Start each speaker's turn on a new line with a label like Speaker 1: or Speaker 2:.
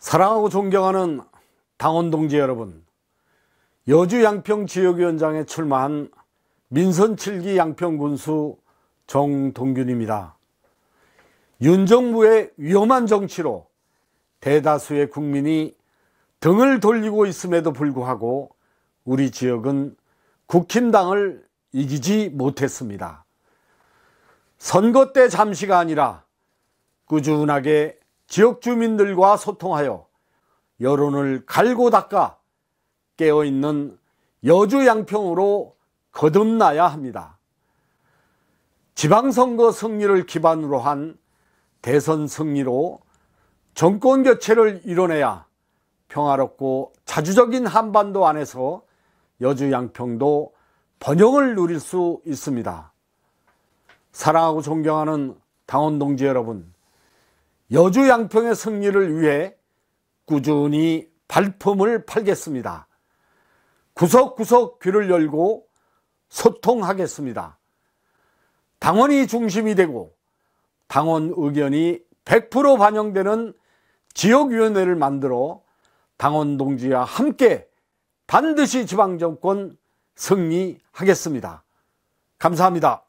Speaker 1: 사랑하고 존경하는 당원 동지 여러분, 여주 양평 지역위원장에 출마한 민선 7기 양평군수 정동균입니다. 윤정부의 위험한 정치로 대다수의 국민이 등을 돌리고 있음에도 불구하고 우리 지역은 국힘당을 이기지 못했습니다. 선거 때 잠시가 아니라 꾸준하게 지역 주민들과 소통하여 여론을 갈고 닦아 깨어있는 여주양평으로 거듭나야 합니다. 지방선거 승리를 기반으로 한 대선 승리로 정권 교체를 이뤄내야 평화롭고 자주적인 한반도 안에서 여주 양평도 번영을 누릴 수 있습니다. 사랑하고 존경하는 당원 동지 여러분, 여주 양평의 승리를 위해 꾸준히 발품을 팔겠습니다. 구석구석 귀를 열고 소통하겠습니다. 당원이 중심이 되고 당원 의견이 100% 반영되는 지역위원회를 만들어 당원 동지와 함께 반드시 지방정권 승리하겠습니다. 감사합니다.